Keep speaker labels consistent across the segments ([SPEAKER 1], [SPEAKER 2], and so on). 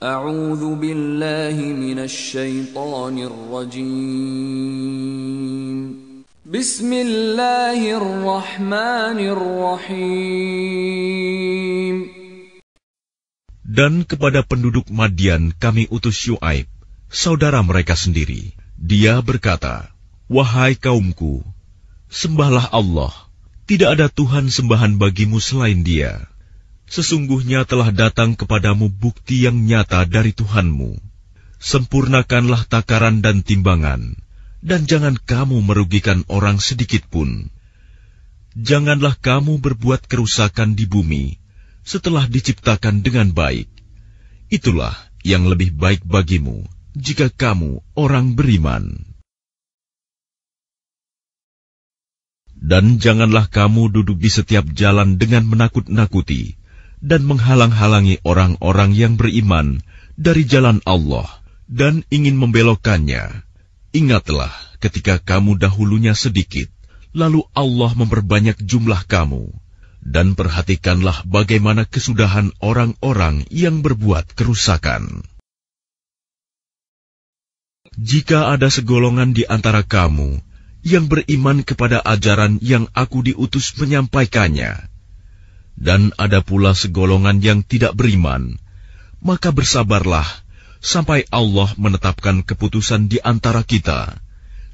[SPEAKER 1] Dan kepada penduduk Madian kami utus Syuaib, saudara mereka sendiri. Dia berkata, Wahai kaumku, sembahlah Allah, tidak ada Tuhan sembahan bagimu selain dia. Sesungguhnya telah datang kepadamu bukti yang nyata dari Tuhanmu. Sempurnakanlah takaran dan timbangan, dan jangan kamu merugikan orang sedikit pun. Janganlah kamu berbuat kerusakan di bumi setelah diciptakan dengan baik. Itulah yang lebih baik bagimu jika kamu orang beriman. Dan janganlah kamu duduk di setiap jalan dengan menakut-nakuti dan menghalang-halangi orang-orang yang beriman dari jalan Allah dan ingin membelokkannya. Ingatlah ketika kamu dahulunya sedikit, lalu Allah memperbanyak jumlah kamu. Dan perhatikanlah bagaimana kesudahan orang-orang yang berbuat kerusakan. Jika ada segolongan di antara kamu yang beriman kepada ajaran yang aku diutus menyampaikannya, dan ada pula segolongan yang tidak beriman, maka bersabarlah sampai Allah menetapkan keputusan di antara kita.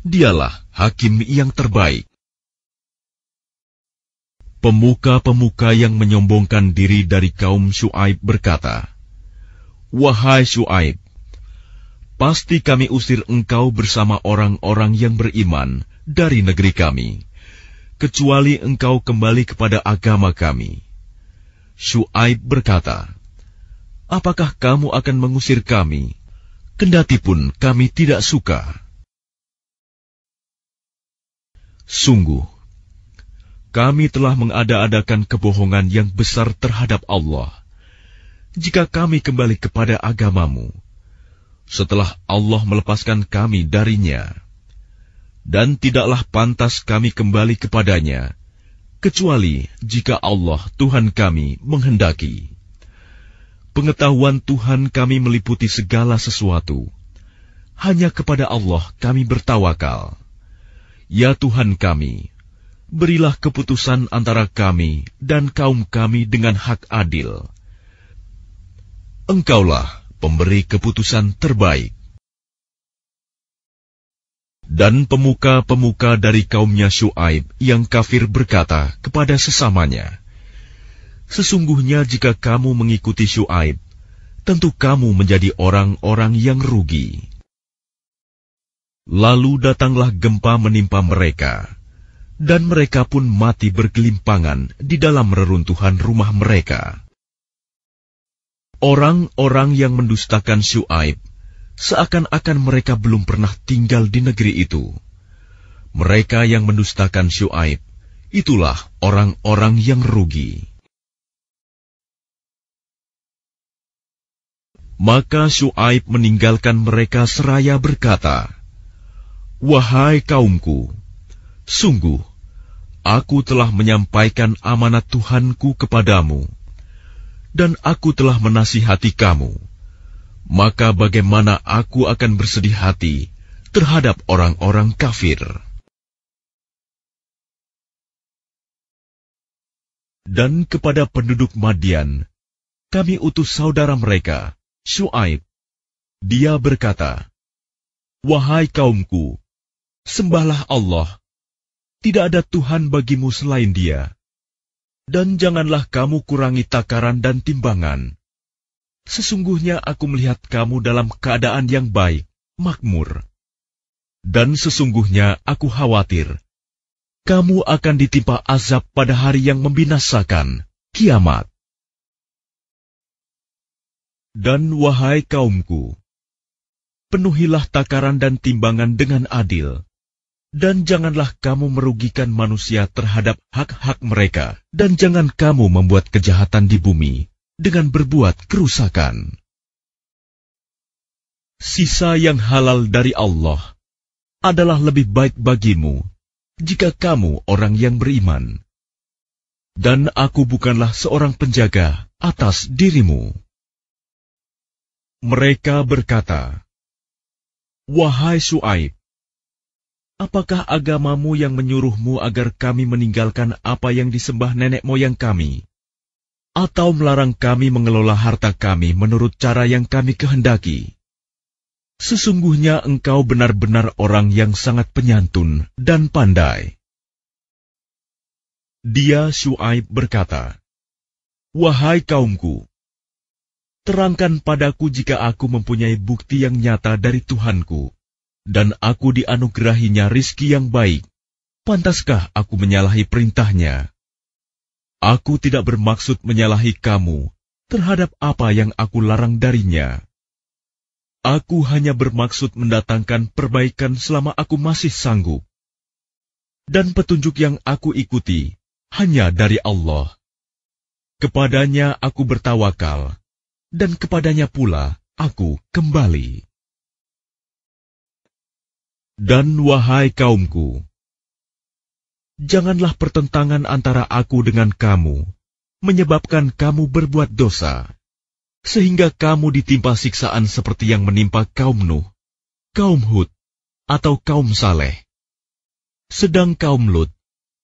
[SPEAKER 1] Dialah hakim yang terbaik. Pemuka-pemuka yang menyombongkan diri dari kaum Shu'aib berkata, Wahai Shu'aib, pasti kami usir engkau bersama orang-orang yang beriman dari negeri kami, kecuali engkau kembali kepada agama kami.' Shu'aib berkata, Apakah kamu akan mengusir kami, kendatipun kami tidak suka? Sungguh, kami telah mengada-adakan kebohongan yang besar terhadap Allah. Jika kami kembali kepada agamamu, setelah Allah melepaskan kami darinya, dan tidaklah pantas kami kembali kepadanya, kecuali jika Allah Tuhan kami menghendaki. Pengetahuan Tuhan kami meliputi segala sesuatu. Hanya kepada Allah kami bertawakal. Ya Tuhan kami, berilah keputusan antara kami dan kaum kami dengan hak adil. Engkaulah pemberi keputusan terbaik. Dan pemuka-pemuka dari kaumnya Shu'aib yang kafir berkata kepada sesamanya, Sesungguhnya jika kamu mengikuti Shu'aib, tentu kamu menjadi orang-orang yang rugi. Lalu datanglah gempa menimpa mereka, dan mereka pun mati bergelimpangan di dalam reruntuhan rumah mereka. Orang-orang yang mendustakan Shu'aib, seakan-akan mereka belum pernah tinggal di negeri itu. Mereka yang mendustakan Syuaib, itulah orang-orang yang rugi. Maka Syuaib meninggalkan mereka seraya berkata, Wahai kaumku, sungguh, aku telah menyampaikan amanat Tuhanku kepadamu, dan aku telah menasihati kamu.' maka bagaimana aku akan bersedih hati terhadap orang-orang kafir. Dan kepada penduduk Madian, kami utus saudara mereka, Shu'aib. Dia berkata, Wahai kaumku, sembahlah Allah. Tidak ada Tuhan bagimu selain dia. Dan janganlah kamu kurangi takaran dan timbangan Sesungguhnya aku melihat kamu dalam keadaan yang baik, makmur. Dan sesungguhnya aku khawatir, kamu akan ditimpa azab pada hari yang membinasakan, kiamat. Dan wahai kaumku, penuhilah takaran dan timbangan dengan adil, dan janganlah kamu merugikan manusia terhadap hak-hak mereka, dan jangan kamu membuat kejahatan di bumi, dengan berbuat kerusakan. Sisa yang halal dari Allah adalah lebih baik bagimu jika kamu orang yang beriman. Dan aku bukanlah seorang penjaga atas dirimu. Mereka berkata, Wahai Su'aib, apakah agamamu yang menyuruhmu agar kami meninggalkan apa yang disembah nenek moyang kami atau melarang kami mengelola harta kami menurut cara yang kami kehendaki. Sesungguhnya engkau benar-benar orang yang sangat penyantun dan pandai. Dia Shu'aib berkata, Wahai kaumku, terangkan padaku jika aku mempunyai bukti yang nyata dari Tuhanku, dan aku dianugerahinya rizki yang baik. Pantaskah aku menyalahi perintahnya? Aku tidak bermaksud menyalahi kamu terhadap apa yang aku larang darinya. Aku hanya bermaksud mendatangkan perbaikan selama aku masih sanggup. Dan petunjuk yang aku ikuti hanya dari Allah. Kepadanya aku bertawakal, dan kepadanya pula aku kembali. Dan wahai kaumku, janganlah pertentangan antara aku dengan kamu menyebabkan kamu berbuat dosa, sehingga kamu ditimpa siksaan seperti yang menimpa kaum Nuh, kaum Hud, atau kaum Saleh. Sedang kaum Lut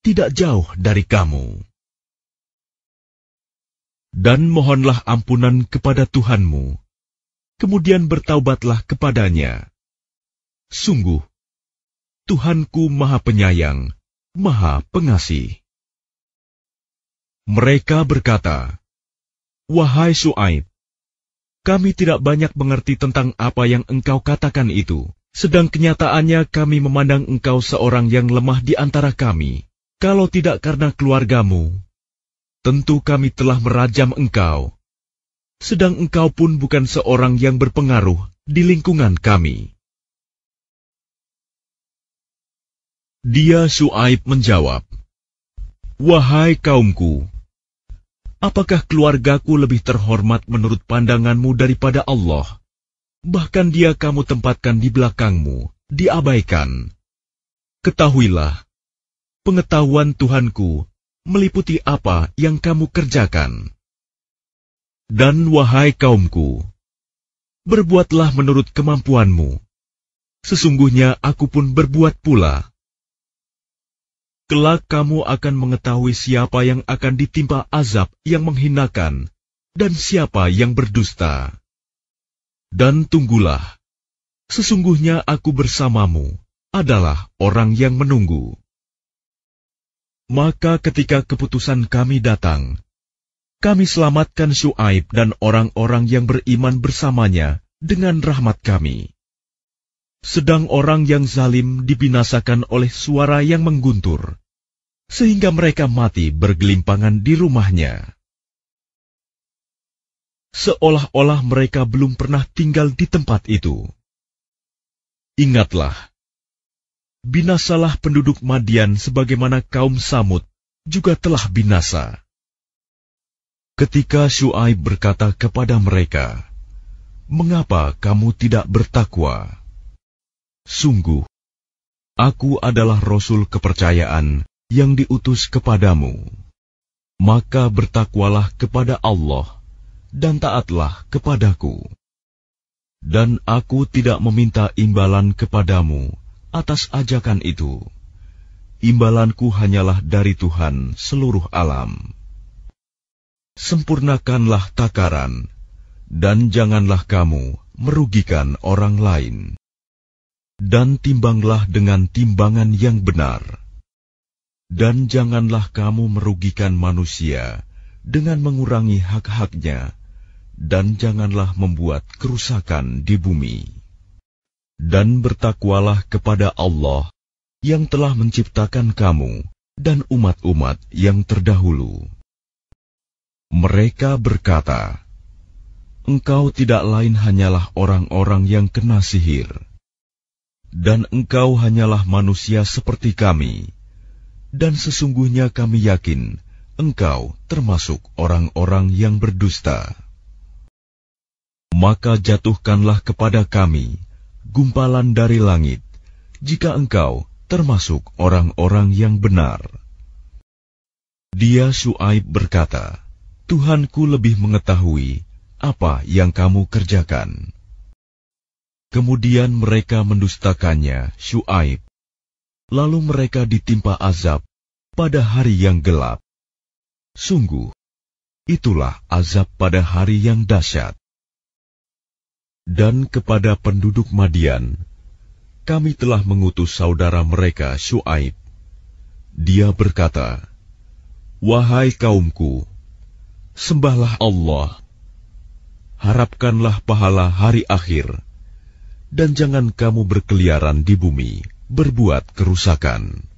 [SPEAKER 1] tidak jauh dari kamu. Dan mohonlah ampunan kepada Tuhanmu, kemudian bertaubatlah kepadanya. Sungguh, Tuhanku Maha Penyayang, Maha Pengasih. Mereka berkata, "Wahai Su'aib, kami tidak banyak mengerti tentang apa yang engkau katakan itu, sedang kenyataannya kami memandang engkau seorang yang lemah di antara kami. Kalau tidak karena keluargamu, tentu kami telah merajam engkau, sedang engkau pun bukan seorang yang berpengaruh di lingkungan kami." Dia Su'aib menjawab, Wahai kaumku, apakah keluargaku lebih terhormat menurut pandanganmu daripada Allah? Bahkan dia kamu tempatkan di belakangmu, diabaikan. Ketahuilah, pengetahuan Tuhanku meliputi apa yang kamu kerjakan. Dan wahai kaumku, berbuatlah menurut kemampuanmu. Sesungguhnya aku pun berbuat pula. Kelak kamu akan mengetahui siapa yang akan ditimpa azab yang menghinakan dan siapa yang berdusta. Dan tunggulah, sesungguhnya aku bersamamu adalah orang yang menunggu. Maka ketika keputusan kami datang, kami selamatkan Shu'aib dan orang-orang yang beriman bersamanya dengan rahmat kami sedang orang yang zalim dibinasakan oleh suara yang mengguntur, sehingga mereka mati bergelimpangan di rumahnya. Seolah-olah mereka belum pernah tinggal di tempat itu. Ingatlah, binasalah penduduk Madian sebagaimana kaum Samud juga telah binasa. Ketika Shu'aib berkata kepada mereka, Mengapa kamu tidak bertakwa? Sungguh, aku adalah Rasul kepercayaan yang diutus kepadamu. Maka bertakwalah kepada Allah dan taatlah kepadaku. Dan aku tidak meminta imbalan kepadamu atas ajakan itu. Imbalanku hanyalah dari Tuhan seluruh alam. Sempurnakanlah takaran, dan janganlah kamu merugikan orang lain dan timbanglah dengan timbangan yang benar. Dan janganlah kamu merugikan manusia dengan mengurangi hak-haknya, dan janganlah membuat kerusakan di bumi. Dan bertakwalah kepada Allah yang telah menciptakan kamu dan umat-umat yang terdahulu. Mereka berkata, Engkau tidak lain hanyalah orang-orang yang kena sihir dan engkau hanyalah manusia seperti kami, dan sesungguhnya kami yakin engkau termasuk orang-orang yang berdusta. Maka jatuhkanlah kepada kami gumpalan dari langit, jika engkau termasuk orang-orang yang benar. Dia Su'aib berkata, Tuhanku lebih mengetahui apa yang kamu kerjakan. Kemudian mereka mendustakannya, Syuaib. Lalu mereka ditimpa azab pada hari yang gelap. Sungguh, itulah azab pada hari yang dahsyat. Dan kepada penduduk Madian, kami telah mengutus saudara mereka Syuaib. Dia berkata, Wahai kaumku, sembahlah Allah, harapkanlah pahala hari akhir dan jangan kamu berkeliaran di bumi, berbuat kerusakan.